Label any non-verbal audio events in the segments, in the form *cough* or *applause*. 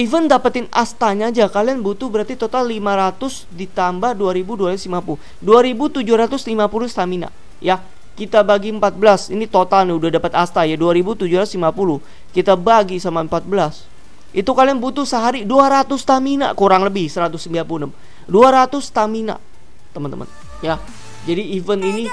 Even dapetin astanya aja kalian butuh berarti total 500 ditambah 2250. 2750 stamina ya. Kita bagi 14. Ini total nih udah dapat asta ya 2750. Kita bagi sama 14. Itu kalian butuh sehari 200 stamina kurang lebih 196. 200 stamina teman-teman ya. Jadi event ini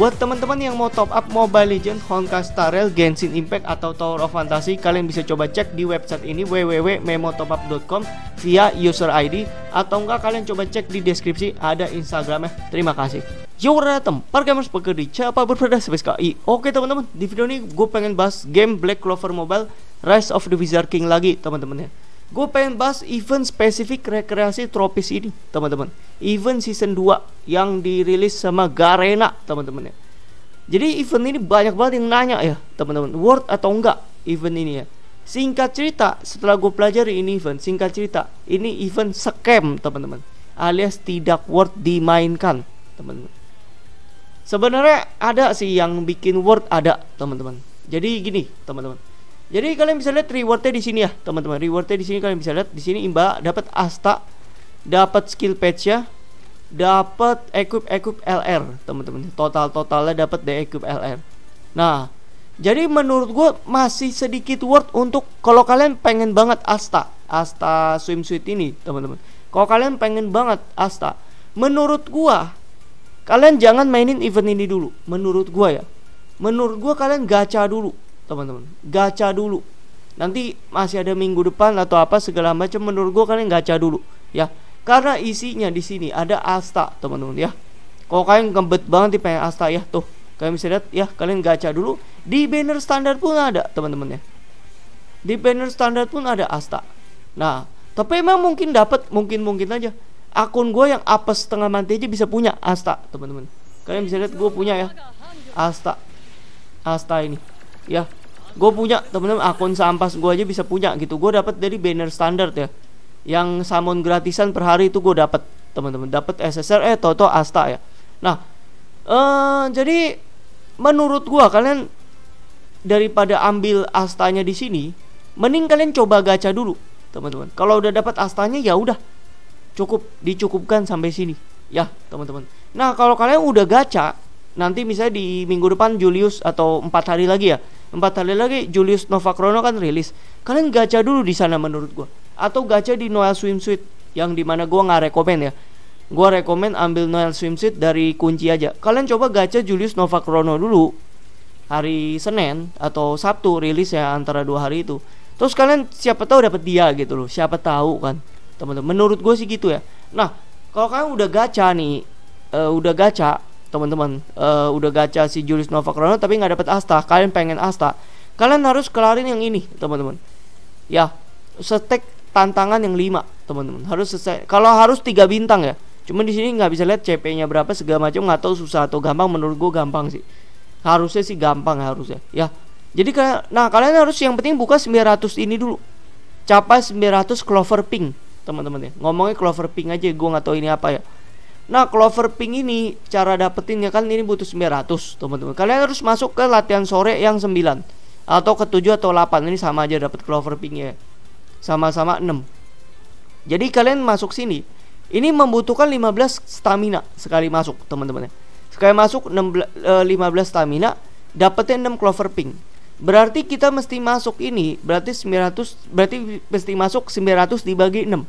Buat teman-teman yang mau top up Mobile Legends, Honka Star Rail, Genshin Impact atau Tower of Fantasy, kalian bisa coba cek di website ini www.memotopup.com via user ID atau enggak kalian coba cek di deskripsi ada Instagramnya. Terima kasih. Yo, ratem, para gamers pekerja siapa berbeda KI? Oke teman-teman, di video ini gue pengen bahas game Black Clover Mobile Rise of the Wizard King lagi teman-teman ya. Gue pengen bahas event spesifik rekreasi tropis ini, teman-teman. Event season 2 yang dirilis sama Garena, teman-teman ya. Jadi event ini banyak banget yang nanya ya, teman-teman. Worth atau enggak event ini ya. Singkat cerita, setelah gue pelajari ini event, singkat cerita, ini event scam, teman-teman. Alias tidak worth dimainkan, teman-teman. Sebenarnya ada sih yang bikin worth ada, teman-teman. Jadi gini, teman-teman jadi kalian bisa lihat rewardnya di sini ya, teman-teman. Rewardnya di sini kalian bisa lihat di sini Mbak dapat asta, dapat skill patch ya, dapat equip equip LR, teman-teman. Total totalnya dapat de equip LR. Nah, jadi menurut gue masih sedikit worth untuk kalau kalian pengen banget asta, asta swim suit ini, teman-teman. Kalau kalian pengen banget asta, menurut gue kalian jangan mainin event ini dulu. Menurut gue ya. Menurut gue kalian gacha dulu teman-teman gacha dulu nanti masih ada minggu depan atau apa segala macam menurut gue kalian gacha dulu ya karena isinya di sini ada asta teman-teman ya kalau kalian kembet banget di pengen asta ya tuh kalian bisa lihat ya kalian gacha dulu di banner standar pun ada teman-teman ya di banner standar pun ada asta nah tapi emang mungkin dapat mungkin mungkin aja akun gue yang apa setengah mati aja bisa punya asta teman-teman kalian bisa lihat gue punya ya asta asta ini ya gue punya temen-temen akun sampas gue aja bisa punya gitu gue dapat dari banner standar ya yang samon gratisan per hari itu gue dapat teman-teman dapat SSR eh toto asta ya nah eh jadi menurut gue kalian daripada ambil astanya di sini mending kalian coba gacha dulu teman-teman kalau udah dapat astanya ya udah cukup dicukupkan sampai sini ya teman-teman nah kalau kalian udah gacha nanti misalnya di minggu depan Julius atau empat hari lagi ya Empat hari lagi Julius Novakrono kan rilis. Kalian gacha dulu di sana menurut gue. Atau gacha di Noel Swimsuit yang dimana gue nggak rekomend ya. Gue rekomend ambil Noel Swimsuit dari kunci aja. Kalian coba gacha Julius Novakrono dulu hari Senin atau Sabtu rilis ya antara dua hari itu. Terus kalian siapa tahu dapat dia gitu loh. Siapa tahu kan teman-teman. Menurut gue sih gitu ya. Nah kalau kalian udah gacha nih, uh, udah gacha teman-teman uh, udah gacha si Julius Nova Corona tapi nggak dapet Asta kalian pengen Asta kalian harus kelarin yang ini teman-teman ya setek tantangan yang lima teman-teman harus selesai kalau harus tiga bintang ya cuman di sini nggak bisa lihat CP-nya berapa segala macam nggak tahu susah atau gampang menurut gue gampang sih harusnya sih gampang harusnya ya jadi nah kalian harus yang penting buka 900 ini dulu capai 900 clover pink teman-teman ya ngomongnya clover pink aja gue nggak tahu ini apa ya Nah, Clover Pink ini cara dapetinnya kan ini butuh 900, teman-teman. Kalian harus masuk ke latihan sore yang 9 atau ke 7 atau 8. Ini sama aja dapat Clover Pinknya. Sama-sama 6. Jadi kalian masuk sini. Ini membutuhkan 15 stamina sekali masuk, teman-teman. Ya. Sekali masuk 16, 15 eh, stamina, dapetin 6 Clover Pink. Berarti kita mesti masuk ini, berarti 900, berarti mesti masuk 900 dibagi 6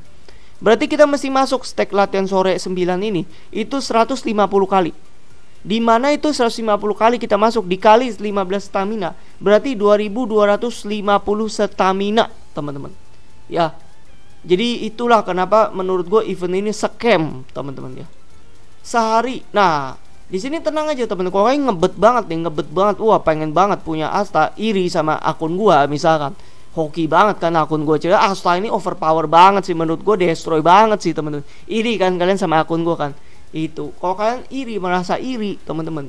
Berarti kita mesti masuk stek latihan sore 9 ini itu 150 kali. Di mana itu 150 kali kita masuk dikali 15 stamina. Berarti 2250 stamina, teman-teman. Ya. Jadi itulah kenapa menurut gue event ini scam, teman-teman ya. Sehari. Nah, di sini tenang aja teman teman kalau kalian ngebet banget nih ngebet banget wah pengen banget punya Asta iri sama akun gue misalkan hoki banget kan akun gue cewek ah setelah ini overpower banget sih menurut gue destroy banget sih temen-temen iri kan kalian sama akun gue kan itu kalau kalian iri merasa iri temen-temen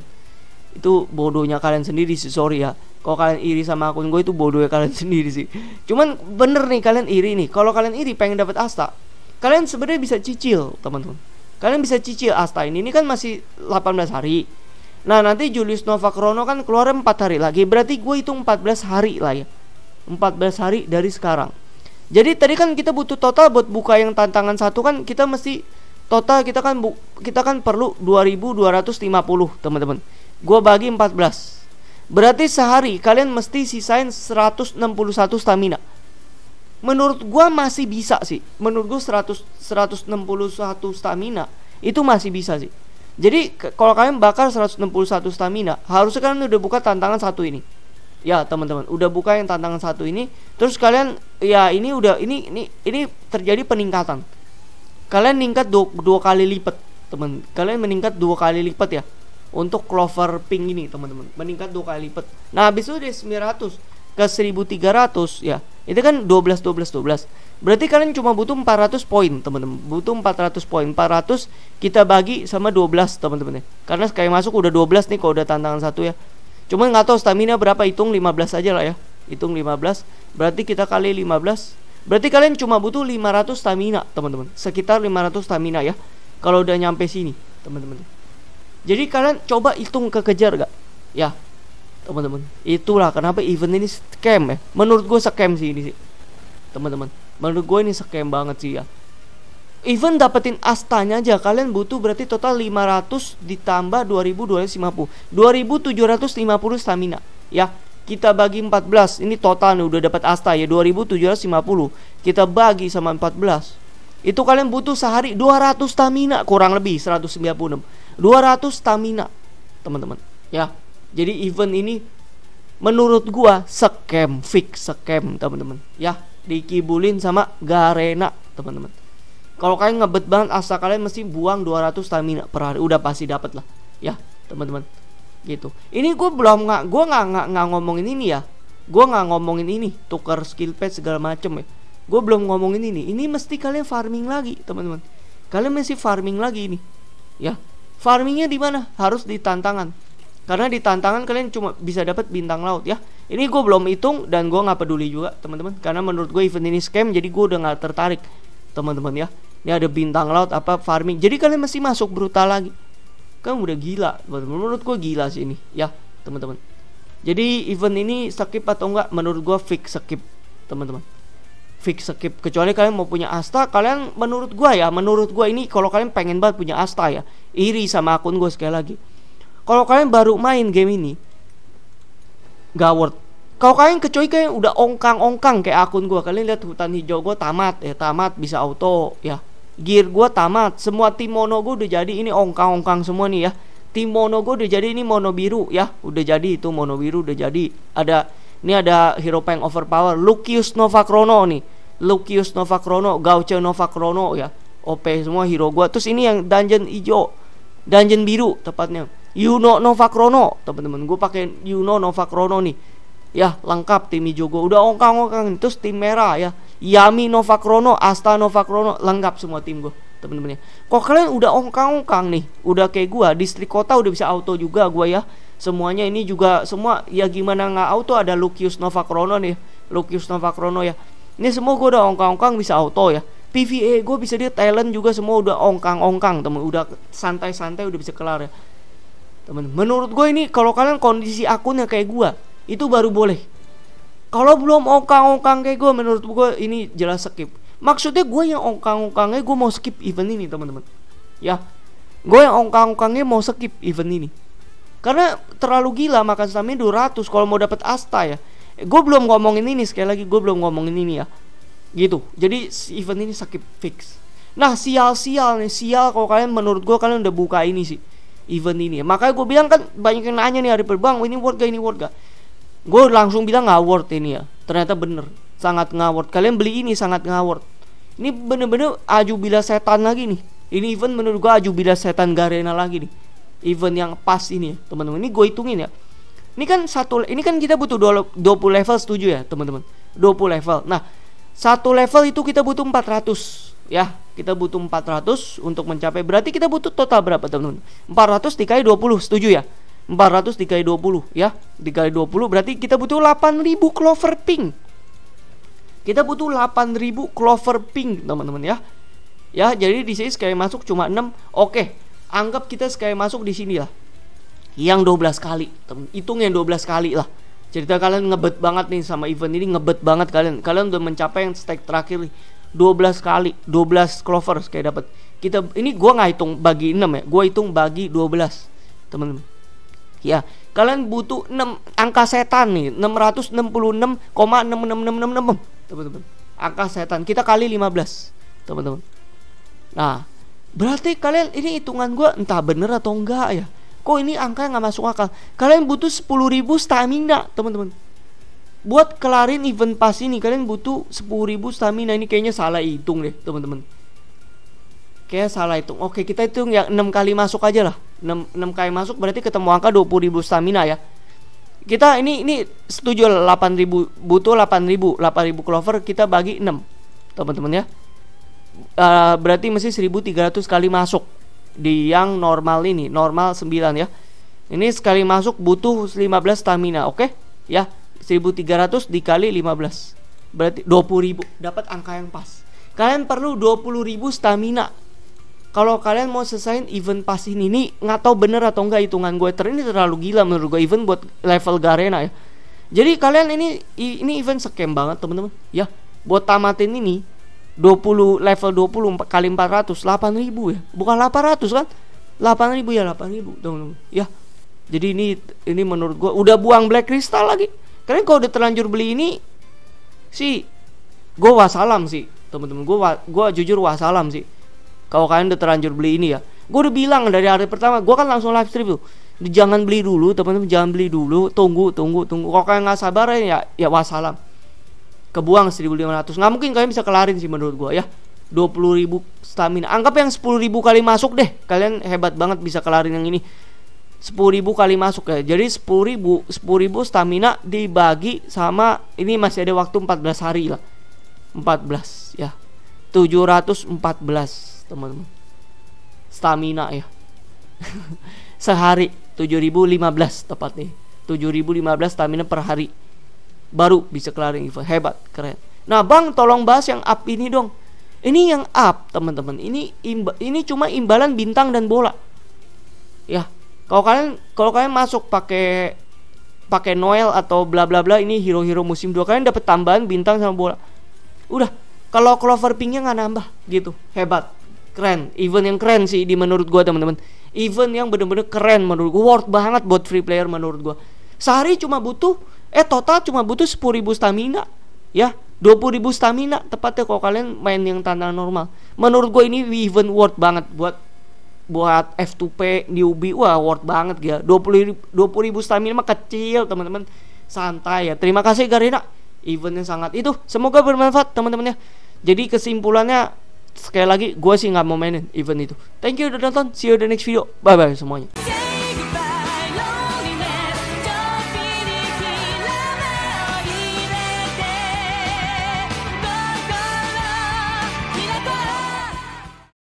itu bodohnya kalian sendiri sih sorry ya kalau kalian iri sama akun gue itu bodohnya kalian *laughs* sendiri sih cuman bener nih kalian iri nih kalau kalian iri pengen dapat asta kalian sebenarnya bisa cicil teman-teman kalian bisa cicil asta ini ini kan masih 18 hari nah nanti Julius Nova Krono kan keluar empat hari lagi berarti gue hitung 14 hari lah ya 14 hari dari sekarang jadi tadi kan kita butuh total buat buka yang tantangan satu kan kita mesti total kita kan bu, kita kan perlu 2250 teman-teman Gua bagi 14 Berarti sehari kalian mesti sisain 161 stamina Menurut gua masih bisa sih Menurut gua 100, 161 stamina Itu masih bisa sih Jadi kalau kalian bakar 161 stamina Harusnya kalian udah buka tantangan satu ini ya teman-teman udah buka yang tantangan satu ini terus kalian ya ini udah ini ini ini terjadi peningkatan kalian meningkat dua, dua kali lipat teman kalian meningkat dua kali lipat ya untuk clover pink ini teman-teman meningkat dua kali lipat nah habis itu dari 900 ke 1300 ya itu kan 12 12 12 berarti kalian cuma butuh 400 poin teman-teman butuh 400 poin 400 kita bagi sama 12 teman-teman ya karena sekali masuk udah 12 nih kalau udah tantangan satu ya Cuman nggak tahu stamina berapa hitung 15 aja lah ya. Hitung 15. Berarti kita kali 15. Berarti kalian cuma butuh 500 stamina, teman-teman. Sekitar 500 stamina ya. Kalau udah nyampe sini, teman-teman. Jadi kalian coba hitung kekejar gak? Ya, teman-teman. Itulah kenapa event ini scam ya. Menurut gue scam sih ini sih. Teman-teman. Menurut gue ini scam banget sih ya even dapetin astanya aja kalian butuh berarti total 500 ditambah 2250 2750 stamina ya kita bagi 14 ini total nih udah dapat asta ya 2750 kita bagi sama 14 itu kalian butuh sehari 200 stamina kurang lebih 196 200 stamina teman-teman ya jadi event ini menurut gua scam fix scam teman-teman ya dikibulin sama Garena teman-teman kalau kalian ngebet banget asal kalian mesti buang 200 stamina per hari udah pasti dapat lah ya teman-teman gitu ini gue belum nggak gue nggak nggak ngomongin ini ya gue nggak ngomongin ini tukar skill pet segala macem ya gue belum ngomongin ini ini mesti kalian farming lagi teman-teman kalian mesti farming lagi ini ya farmingnya di mana harus di tantangan karena di tantangan kalian cuma bisa dapat bintang laut ya ini gue belum hitung dan gue nggak peduli juga teman-teman karena menurut gue event ini scam jadi gue udah nggak tertarik teman-teman ya ini ya, ada bintang laut apa farming jadi kalian masih masuk brutal lagi kan udah gila menurut gue gila sih ini ya teman-teman jadi event ini skip atau enggak menurut gue fix skip teman-teman fix skip kecuali kalian mau punya asta kalian menurut gue ya menurut gue ini kalau kalian pengen banget punya asta ya iri sama akun gue sekali lagi kalau kalian baru main game ini gak worth kalau kalian kecuali kalian udah ongkang-ongkang kayak akun gue kalian lihat hutan hijau gue tamat ya tamat bisa auto ya gear gue tamat semua tim mono gue udah jadi ini ongkang-ongkang semua nih ya tim mono gue udah jadi ini mono biru ya udah jadi itu mono biru udah jadi ada ini ada hero peng overpower Lucius Nova Chrono nih Lucius Nova Chrono Gaucho Nova Chrono ya OP semua hero gue terus ini yang dungeon hijau dungeon biru tepatnya Yuno Nova Chrono teman-teman gue pakai Yuno Nova Chrono nih ya lengkap tim hijau gue udah ongkang-ongkang terus tim merah ya Yami Novakrono, Asta Novakrono, lengkap semua tim gue temen-temennya. Kok kalian udah ongkang-ongkang nih, udah kayak gue, distrik kota udah bisa auto juga gue ya. Semuanya ini juga semua ya gimana nggak auto ada Lucius Novakrono nih, Lucius Novakrono ya. Ini semua gue udah ongkang-ongkang bisa auto ya. PVA e, gue bisa dia talent juga semua udah ongkang-ongkang temen udah santai-santai udah bisa kelar ya temen menurut gue ini kalau kalian kondisi akunnya kayak gue itu baru boleh kalau belum ongkang-ongkang kayak gue menurut gue ini jelas skip maksudnya gue yang ongkang-ongkangnya gue mau skip event ini teman-teman ya gue yang ongkang-ongkangnya mau skip event ini karena terlalu gila makan stamina 200 kalau mau dapat asta ya eh, gue belum ngomongin ini sekali lagi gue belum ngomongin ini ya gitu jadi event ini sakit fix nah sial-sial nih sial kalau kalian menurut gue kalian udah buka ini sih event ini ya. makanya gue bilang kan banyak yang nanya nih hari perbang ini worth gak ini worth gak gue langsung bilang nggak ini ya ternyata bener sangat ngaward kalian beli ini sangat ngaward ini bener-bener aju bila setan lagi nih ini event menurut gue aju bila setan garena lagi nih event yang pas ini ya, teman-teman ini gue hitungin ya ini kan satu ini kan kita butuh 20 level setuju ya teman-teman 20 level nah satu level itu kita butuh 400 ya kita butuh 400 untuk mencapai berarti kita butuh total berapa teman-teman 400 dikali 20 setuju ya 400 dikali 20 ya dikali 20 berarti kita butuh 8000 clover pink kita butuh 8000 clover pink teman-teman ya ya jadi di sini sekali masuk cuma 6 oke anggap kita sekali masuk di sini lah yang 12 kali teman, hitung yang 12 kali lah cerita kalian ngebet banget nih sama event ini ngebet banget kalian kalian udah mencapai yang stake terakhir nih 12 kali 12 clover kayak dapat kita ini gua nggak hitung bagi 6 ya gua hitung bagi 12 teman-teman ya kalian butuh 6 angka setan nih 666,66666 teman-teman angka setan kita kali 15 teman-teman nah berarti kalian ini hitungan gue entah bener atau enggak ya kok ini angka yang nggak masuk akal kalian butuh 10.000 stamina teman-teman buat kelarin event pas ini kalian butuh 10.000 stamina ini kayaknya salah hitung deh teman-teman Kayaknya salah hitung. Oke, kita hitung yang 6 kali masuk aja lah. 6, 6 kali masuk berarti ketemu angka 20.000 stamina ya. Kita ini ini setuju 8.000 butuh 8.000, 8.000 clover kita bagi 6. Teman-teman ya. Uh, berarti mesti 1.300 kali masuk di yang normal ini, normal 9 ya. Ini sekali masuk butuh 15 stamina, oke? Okay? Ya, 1300 dikali 15. Berarti 20.000, dapat angka yang pas. Kalian perlu 20.000 stamina kalau kalian mau selesaiin event pas ini nih nggak tahu bener atau enggak hitungan gue ter ini terlalu gila menurut gue event buat level Garena ya jadi kalian ini ini event sekem banget temen-temen. ya buat tamatin ini 20 level 20 kali 400 8000 ya bukan 800 kan 8000 ya 8000 dong ya jadi ini ini menurut gue udah buang black crystal lagi kalian kalau udah terlanjur beli ini sih gue wasalam sih temen-temen. gue gue jujur wasalam sih kalau kalian udah terlanjur beli ini ya gue udah bilang dari hari pertama gue kan langsung live stream tuh jangan beli dulu teman-teman jangan beli dulu tunggu tunggu tunggu kalau kalian nggak sabar ya ya, ya wassalam kebuang 1500 nggak mungkin kalian bisa kelarin sih menurut gue ya 20.000 stamina anggap yang 10.000 kali masuk deh kalian hebat banget bisa kelarin yang ini 10.000 kali masuk ya. Jadi 10.000 10.000 stamina dibagi sama ini masih ada waktu 14 hari lah. 14 ya. 714 teman-teman stamina ya *laughs* sehari 7015 tepatnya 7015 stamina per hari baru bisa kelarin event hebat keren nah bang tolong bahas yang up ini dong ini yang up teman-teman ini imba, ini cuma imbalan bintang dan bola ya kalau kalian kalau kalian masuk pakai pakai Noel atau bla bla bla ini hero-hero musim dua kalian dapat tambahan bintang sama bola udah kalau Clover Cloverpinknya nggak nambah gitu hebat keren event yang keren sih di menurut gua teman-teman event yang bener-bener keren menurut gua worth banget buat free player menurut gua sehari cuma butuh eh total cuma butuh 10.000 stamina ya 20.000 stamina tepatnya kalau kalian main yang tanda normal menurut gua ini event worth banget buat buat F2P newbie wah worth banget ya 20 20.000 stamina mah kecil teman-teman santai ya terima kasih Garena eventnya sangat itu semoga bermanfaat teman-teman ya jadi kesimpulannya sekali lagi gue sih nggak mau mainin event itu thank you udah nonton see you the next video bye bye semuanya